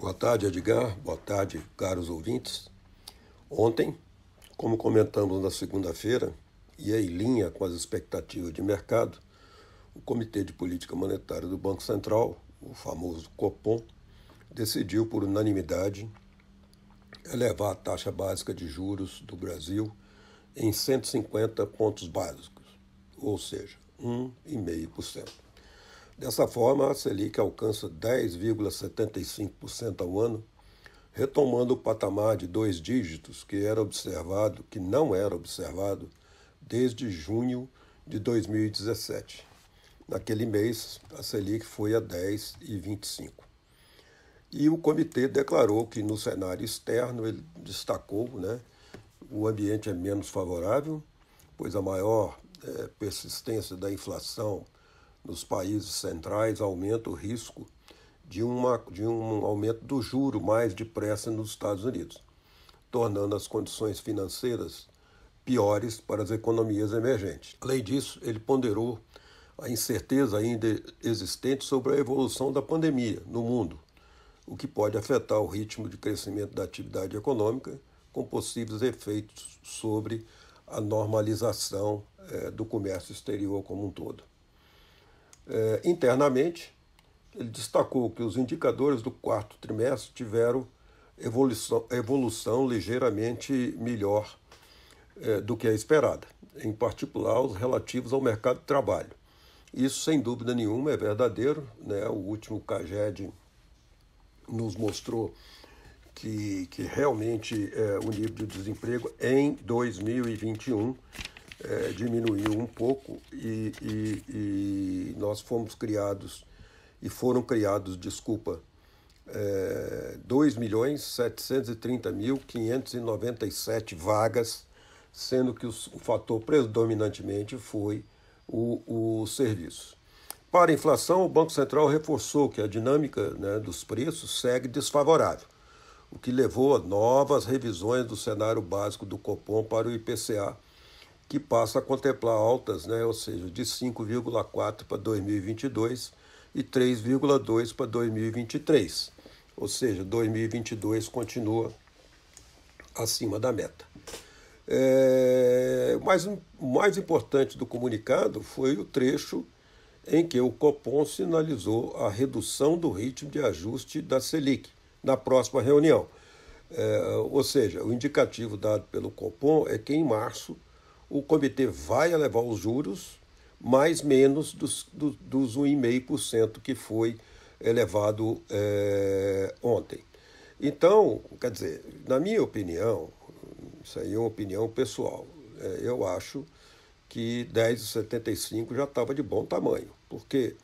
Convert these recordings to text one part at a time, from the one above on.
Boa tarde, Edgar. Boa tarde, caros ouvintes. Ontem, como comentamos na segunda-feira, e é em linha com as expectativas de mercado, o Comitê de Política Monetária do Banco Central, o famoso COPOM, decidiu por unanimidade elevar a taxa básica de juros do Brasil em 150 pontos básicos, ou seja, 1,5%. Dessa forma, a Selic alcança 10,75% ao ano, retomando o patamar de dois dígitos que era observado, que não era observado desde junho de 2017. Naquele mês, a Selic foi a 10,25. E o comitê declarou que no cenário externo ele destacou, né, o ambiente é menos favorável, pois a maior é, persistência da inflação nos países centrais aumenta o risco de, uma, de um aumento do juro mais depressa nos Estados Unidos, tornando as condições financeiras piores para as economias emergentes. Além disso, ele ponderou a incerteza ainda existente sobre a evolução da pandemia no mundo, o que pode afetar o ritmo de crescimento da atividade econômica, com possíveis efeitos sobre a normalização eh, do comércio exterior como um todo. Eh, internamente, ele destacou que os indicadores do quarto trimestre tiveram evolução, evolução ligeiramente melhor eh, do que a esperada, em particular os relativos ao mercado de trabalho. Isso, sem dúvida nenhuma, é verdadeiro. Né? O último CAGED nos mostrou que, que realmente eh, o nível de desemprego em 2021 é, diminuiu um pouco e, e, e, nós fomos criados e foram criados, desculpa, é, 2 mil vagas, sendo que o, o fator predominantemente foi o, o serviço. Para a inflação, o Banco Central reforçou que a dinâmica né, dos preços segue desfavorável, o que levou a novas revisões do cenário básico do Copom para o IPCA que passa a contemplar altas, né, ou seja, de 5,4 para 2022 e 3,2 para 2023. Ou seja, 2022 continua acima da meta. É, mas o mais importante do comunicado foi o trecho em que o Copom sinalizou a redução do ritmo de ajuste da Selic na próxima reunião. É, ou seja, o indicativo dado pelo Copom é que em março o comitê vai elevar os juros mais menos dos, dos 1,5% que foi elevado é, ontem. Então, quer dizer, na minha opinião, isso aí é uma opinião pessoal, é, eu acho que 10,75 já estava de bom tamanho, porque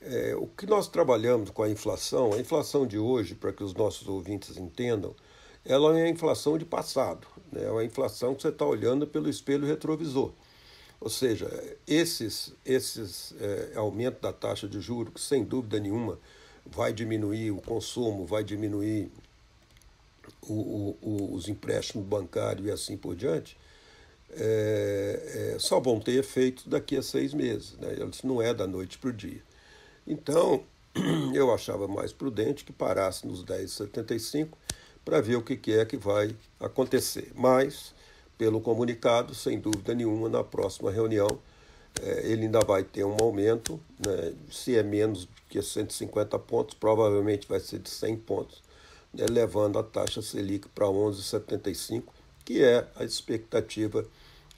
é, o que nós trabalhamos com a inflação, a inflação de hoje, para que os nossos ouvintes entendam, ela é a inflação de passado. Né? é uma inflação que você está olhando pelo espelho retrovisor. Ou seja, esses, esses é, aumento da taxa de juros, que sem dúvida nenhuma vai diminuir o consumo, vai diminuir o, o, o, os empréstimos bancários e assim por diante, é, é, só vão ter efeito daqui a seis meses. Né? Isso não é da noite para o dia. Então, eu achava mais prudente que parasse nos 10,75 para ver o que é que vai acontecer. Mas, pelo comunicado, sem dúvida nenhuma, na próxima reunião eh, ele ainda vai ter um aumento, né? se é menos que 150 pontos, provavelmente vai ser de 100 pontos, né? levando a taxa Selic para 11,75, que é a expectativa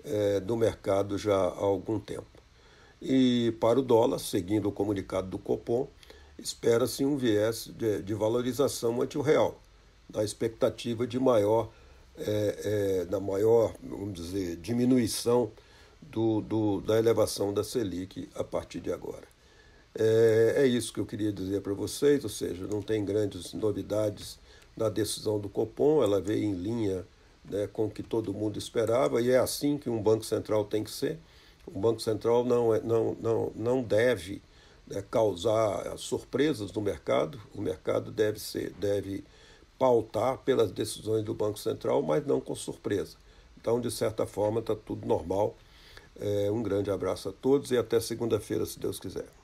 eh, do mercado já há algum tempo. E para o dólar, seguindo o comunicado do Copom, espera-se um viés de, de valorização ante o real na expectativa de maior, é, é, da maior, vamos dizer, diminuição do, do, da elevação da Selic a partir de agora. É, é isso que eu queria dizer para vocês, ou seja, não tem grandes novidades na decisão do Copom, ela veio em linha né, com o que todo mundo esperava e é assim que um Banco Central tem que ser. O Banco Central não, é, não, não, não deve né, causar eh, surpresas no mercado, o mercado deve ser. Deve, pautar pelas decisões do Banco Central, mas não com surpresa. Então, de certa forma, está tudo normal. É, um grande abraço a todos e até segunda-feira, se Deus quiser.